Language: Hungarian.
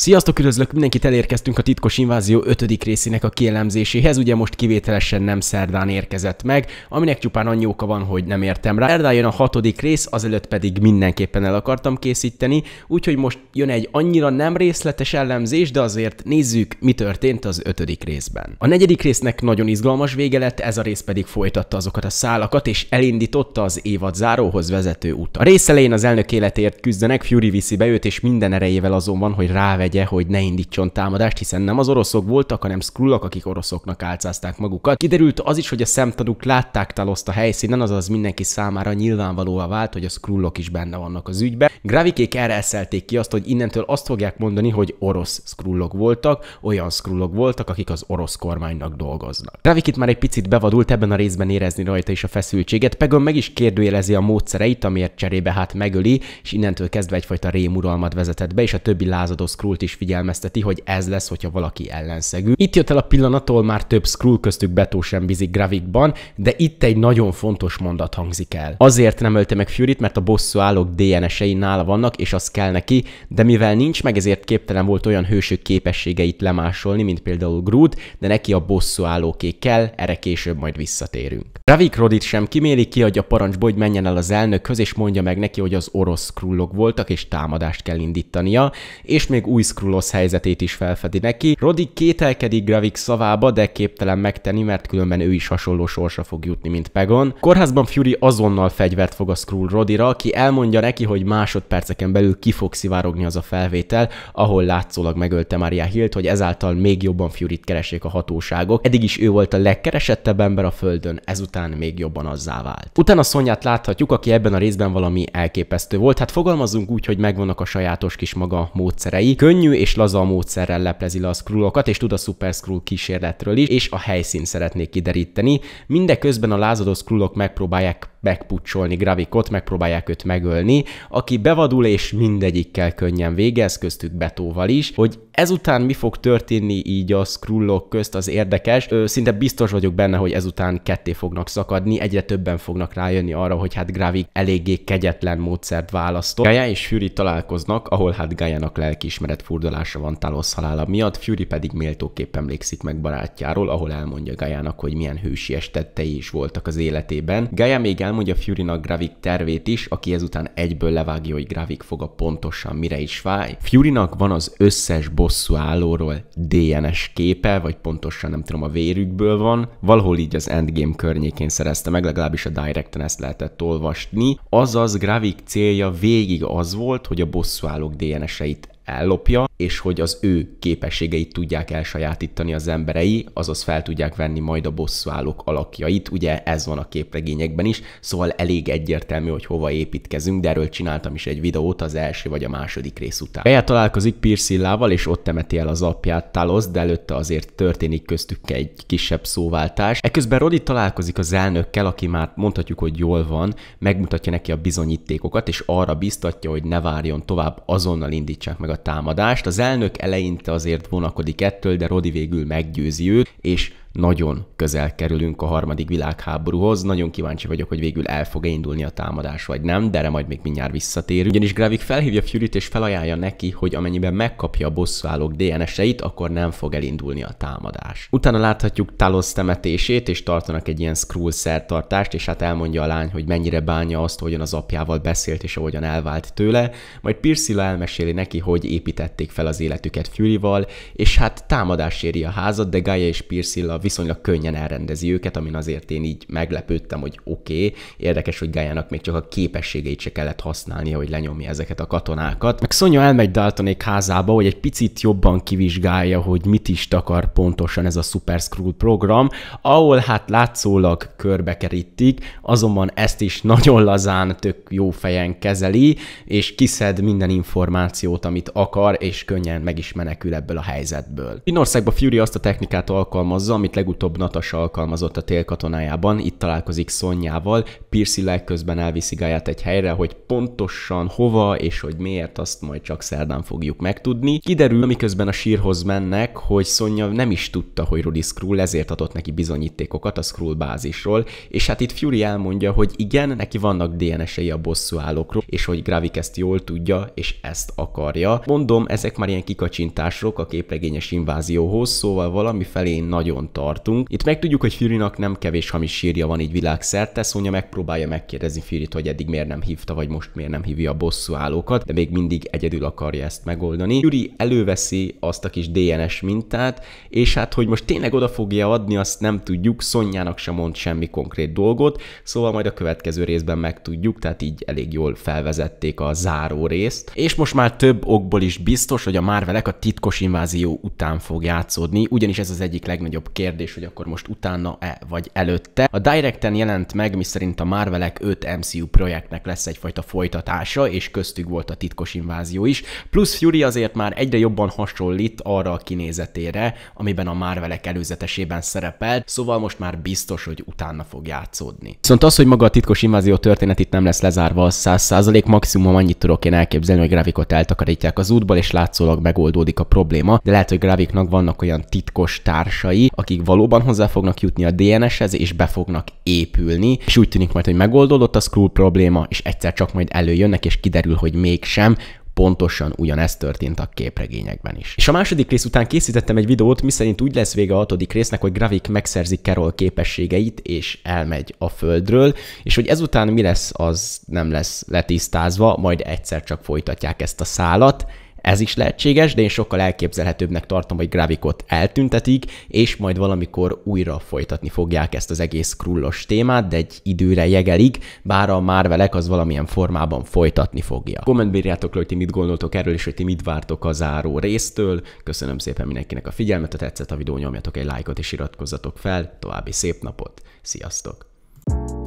Sziasztok, üdvözlök mindenkit, elérkeztünk a Titkos Invázió 5. részének a kielemzéséhez, ugye most kivételesen nem szerdán érkezett meg, aminek csupán annyi oka van, hogy nem értem rá. Szerdán jön a hatodik rész, azelőtt pedig mindenképpen el akartam készíteni, úgyhogy most jön egy annyira nem részletes ellenzés, de azért nézzük, mi történt az ötödik részben. A negyedik résznek nagyon izgalmas vége lett, ez a rész pedig folytatta azokat a szálakat, és elindította az évad záróhoz vezető út. A rész elején az elnök életért küzdenek, Fury viszi be őt, és minden erejével azon van, hogy rávegy megtegye, hogy ne indítson támadást, hiszen nem az oroszok voltak, hanem skrullak, akik oroszoknak álcázták magukat. Kiderült az is, hogy a szemtanúk látták Taloszt a helyszínen, azaz mindenki számára nyilvánvalóvá vált, hogy a skrullok is benne vannak az ügybe. Gravikék erre eszelték ki azt, hogy innentől azt fogják mondani, hogy orosz skrullok voltak, olyan skrullok voltak, akik az orosz kormánynak dolgoznak. Gravik itt már egy picit bevadult, ebben a részben érezni rajta is a feszültséget, Pegon meg is kérdőjelezi a módszereit, amiért cserébe hát megöli, és innentől kezdve egyfajta rémuralmat vezetett be, és a többi lázadó Skrullt is figyelmezteti, hogy ez lesz, hogyha valaki ellenszegű. Itt jött el a pillanatól már több Skrull köztük Beto sem bízik Gravikban, de itt egy nagyon fontos mondat hangzik el. Azért nem ölte meg Furyt, mert a bosszú állók DNS-ei nála vannak, és az kell neki, de mivel nincs meg, ezért képtelen volt olyan hősök képességeit lemásolni, mint például Groot, de neki a bosszú állóké kell, erre később majd visszatérünk. Ravik Rodit sem kiméli hogy a parancsba, hogy menjen el az elnökhöz, és mondja meg neki, hogy az orosz krullok voltak, és támadást kell indítania, és még új új Skrullos helyzetét is felfedi neki. Rodi kételkedik Gravik szavába, de képtelen megtenni, mert különben ő is hasonló sorsa fog jutni, mint Pegon. Kórházban Fury azonnal fegyvert fog a Skrull Rodira, aki elmondja neki, hogy másodperceken belül ki fog szivárogni az a felvétel, ahol látszólag megölte Maria Hilt, hogy ezáltal még jobban Furyt keresék a hatóságok. Eddig is ő volt a legkeresettebb ember a Földön, ezután még jobban azzá vált. Utána Szonyát láthatjuk, aki ebben a részben valami elképesztő volt, hát fogalmazunk úgy, hogy megvannak a sajátos kis maga módszerei. Kö könnyű és laza módszerrel leplezi le a scrollokat, és tud a Super Scroll kísérletről is, és a helyszínt szeretnék kideríteni. Mindeközben a lázadó scrollok megpróbálják megpucsolni Gravikot, megpróbálják őt megölni, aki bevadul és mindegyikkel könnyen végez, köztük Betóval is, hogy ezután mi fog történni így a scrollok közt az érdekes, Ö, szinte biztos vagyok benne, hogy ezután ketté fognak szakadni, egyre többen fognak rájönni arra, hogy hát Gravik eléggé kegyetlen módszert választott. Gaia és Fury találkoznak, ahol hát Gaia-nak lelkiismeret furdalása van Talos halála miatt, Fury pedig méltóképp emlékszik meg barátjáról, ahol elmondja Gaia-nak, hogy milyen hősies tettei is voltak az életében. Gaia még elmondja Furynak Gravik tervét is, aki ezután egyből levágja, hogy Gravik fog a pontosan mire is fáj. Furynak van az összes bosszú állóról DNS képe, vagy pontosan nem tudom, a vérükből van. Valahol így az Endgame környékén szerezte meg, legalábbis a Directen ezt lehetett olvasni. Azaz Gravik célja végig az volt, hogy a bosszúállók DNS-eit ellopja, és hogy az ő képességeit tudják elsajátítani az emberei, azaz fel tudják venni majd a bosszúállók alakjait, ugye ez van a képregényekben is, szóval elég egyértelmű, hogy hova építkezünk, de erről csináltam is egy videót az első vagy a második rész után. Beja találkozik Pirsillával, és ott temeti el az apját Talos, de előtte azért történik köztük egy kisebb szóváltás. Eközben Rodi találkozik az elnökkel, aki már mondhatjuk, hogy jól van, megmutatja neki a bizonyítékokat, és arra biztatja, hogy ne várjon tovább, azonnal indítsák meg a támadást, az elnök eleinte azért vonakodik ettől, de Rodi végül meggyőzi őt, és nagyon közel kerülünk a harmadik világháborúhoz. Nagyon kíváncsi vagyok, hogy végül el fog -e indulni a támadás, vagy nem, de erre majd még mindjárt visszatér. Ugyanis Gravik felhívja Fülyi-t és felajánlja neki, hogy amennyiben megkapja a bosszúállók DNS-eit, akkor nem fog elindulni a támadás. Utána láthatjuk Talos temetését, és tartanak egy ilyen Skrull szertartást, és hát elmondja a lány, hogy mennyire bánja azt, hogyan az apjával beszélt és ahogyan elvált tőle, majd Pirsila elmeséli neki, hogy építették fel az életüket Furyval, és hát támadás éri a házat, de Gaia és Pirsila viszonylag könnyen elrendezi őket, amin azért én így meglepődtem, hogy oké, okay, érdekes, hogy Gájának még csak a képességeit se kellett használnia, hogy lenyomja ezeket a katonákat. Meg Szonya elmegy Daltonék házába, hogy egy picit jobban kivizsgálja, hogy mit is takar pontosan ez a Super Scroll program, ahol hát látszólag körbekerítik, azonban ezt is nagyon lazán, tök jó fejen kezeli, és kiszed minden információt, amit akar, és könnyen meg is menekül ebből a helyzetből. Finországban Fury azt a technikát alkalmazza, amit amit legutóbb Natasha alkalmazott a télkatonájában, itt találkozik Szonyával, Piercy legközben elviszi Gáját egy helyre, hogy pontosan hova és hogy miért azt majd csak szerdán fogjuk megtudni. Kiderül, amiközben a sírhoz mennek, hogy Szonya nem is tudta, hogy Rudy Skrull ezért adott neki bizonyítékokat a Skrull bázisról, és hát itt Fury elmondja, hogy igen, neki vannak DNS-ei a állókról, és hogy Gravik ezt jól tudja, és ezt akarja. Mondom, ezek már ilyen kikacsintások a képregényes invázióhoz, szóval valami felé nagyon tartunk. Itt megtudjuk, hogy nak nem kevés hamis sírja van így világszerte, Szonya megpróbálja megkérdezni fury hogy eddig miért nem hívta, vagy most miért nem hívja a bosszúállókat, de még mindig egyedül akarja ezt megoldani. Fury előveszi azt a kis DNS mintát, és hát, hogy most tényleg oda fogja adni, azt nem tudjuk, Szonyának sem mond semmi konkrét dolgot, szóval majd a következő részben megtudjuk, tehát így elég jól felvezették a záró részt. És most már több okból is biztos, hogy a Marvelek a titkos invázió után fog játszódni, ugyanis ez az egyik legnagyobb kérdés kérdés, hogy akkor most utána-e vagy előtte. A Directen jelent meg, miszerint a Marvelek 5 MCU projektnek lesz egyfajta folytatása, és köztük volt a titkos invázió is, plusz Fury azért már egyre jobban hasonlít arra a kinézetére, amiben a Marvelek előzetesében szerepelt, szóval most már biztos, hogy utána fog játszódni. Viszont az, hogy maga a titkos invázió történet itt nem lesz lezárva, az 100% maximum annyit tudok én elképzelni, hogy Gravikot eltakarítják az útból, és látszólag megoldódik a probléma, de lehet, hogy Graviknak vannak olyan titkos társai, akik akik valóban hozzá fognak jutni a DNS-hez, és be fognak épülni, és úgy tűnik majd, hogy megoldódott a scroll probléma, és egyszer csak majd előjönnek, és kiderül, hogy mégsem, pontosan ugyanezt történt a képregényekben is. És a második rész után készítettem egy videót, miszerint úgy lesz vége a hatodik résznek, hogy Gravik megszerzi Carol képességeit, és elmegy a földről, és hogy ezután mi lesz, az nem lesz letisztázva, majd egyszer csak folytatják ezt a szálat, ez is lehetséges, de én sokkal elképzelhetőbbnek tartom, hogy Gravikot eltüntetik, és majd valamikor újra folytatni fogják ezt az egész krullos témát, de egy időre jegelik, bár a Marvelek az valamilyen formában folytatni fogja. Kommentbírjátok le, hogy ti mit gondoltok erről, és hogy ti mit vártok a záró résztől. Köszönöm szépen mindenkinek a figyelmet, ha tetszett a videó, nyomjatok egy lájkot és iratkozzatok fel. További szép napot, sziasztok! thank you